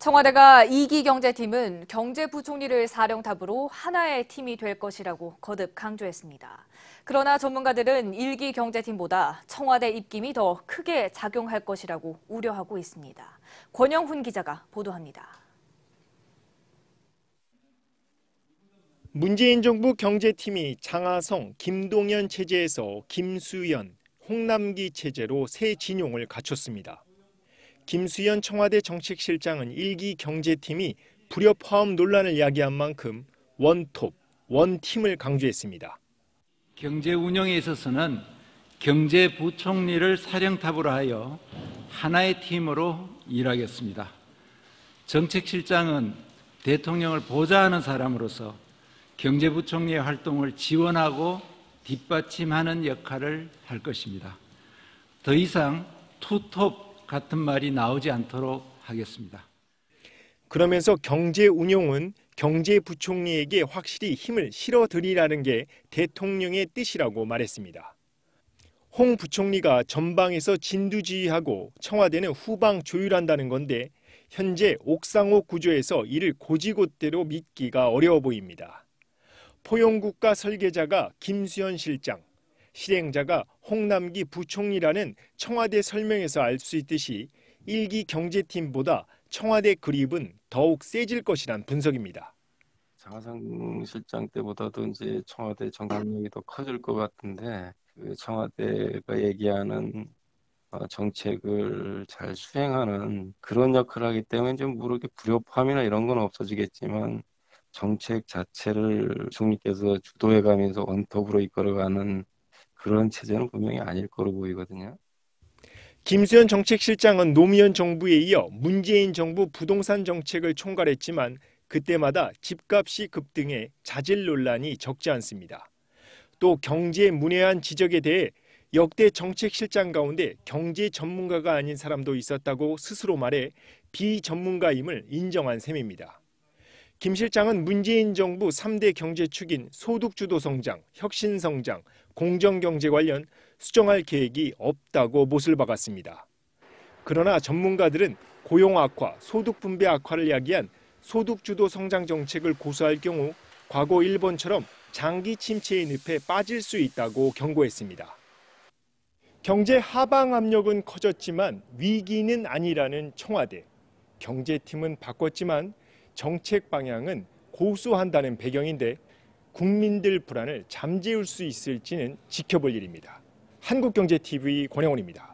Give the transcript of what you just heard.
청와대가 이기 경제팀은 경제부총리를 사령탑으로 하나의 팀이 될 것이라고 거듭 강조했습니다. 그러나 전문가들은 일기 경제팀보다 청와대 입김이 더 크게 작용할 것이라고 우려하고 있습니다. 권영훈 기자가 보도합니다. 문재인 정부 경제팀이 장하성, 김동연 체제에서 김수연, 홍남기 체제로 새 진용을 갖췄습니다. 김수현 청와대 정책실장은 일기 경제팀이 불협 화음 논란을 야기한 만큼 원톱, 원팀을 강조했습니다. 경제 운영에 있어서는 경제부총리를 사령탑으로 하여 하나의 팀으로 일하겠습니다. 정책실장은 대통령을 보좌하는 사람으로서 경제부총리의 활동을 지원하고 뒷받침하는 역할을 할 것입니다. 더 이상 투톱 같은 말이 나오지 않도록 하겠습니다. 그러면서 경제 운용은 경제부총리에게 확실히 힘을 실어드리라는 게 대통령의 뜻이라고 말했습니다. 홍 부총리가 전방에서 진두지휘하고 청와대는 후방 조율한다는 건데 현재 옥상호 구조에서 이를 고지곳대로 믿기가 어려워 보입니다. 포용국가 설계자가 김수현 실장, 실행자가 홍남기 부총리라는 청와대 설명에서 알 수 있듯이 일기 경제팀보다 청와대 그립은 더욱 세질 것이란 분석입니다. 장하상 실장 때보다도 이제 청와대 정당력이 더 커질 것 같은데 그 청와대가 얘기하는 어, 정책을 잘 수행하는 그런 역할을 하기 때문에 좀 모르게 불협화음이나 이런 건 없어지겠지만 정책 자체를 총리께서 주도해가면서 원톱으로 이끌어가는 그런 체제는 분명히 아닐 거로 보이거든요. 김수현 정책실장은 노무현 정부에 이어 문재인 정부 부동산 정책을 총괄했지만 그때마다 집값이 급등해 자질 논란이 적지 않습니다. 또 경제 문외한 지적에 대해 역대 정책실장 가운데 경제 전문가가 아닌 사람도 있었다고 스스로 말해 비전문가임을 인정한 셈입니다. 김 실장은 문재인 정부 3대 경제축인 소득주도성장, 혁신성장, 공정경제 관련 수정할 계획이 없다고 못을 박았습니다. 그러나 전문가들은 고용 악화, 소득 분배 악화를 야기한 소득주도 성장 정책을 고수할 경우 과거 일본처럼 장기 침체의 늪에 빠질 수 있다고 경고했습니다. 경제 하방 압력은 커졌지만 위기는 아니라는 청와대. 경제팀은 바꿨지만 정책 방향은 고수한다는 배경인데 국민들 불안을 잠재울 수 있을지는 지켜볼 일입니다. 한국경제TV 권영원입니다.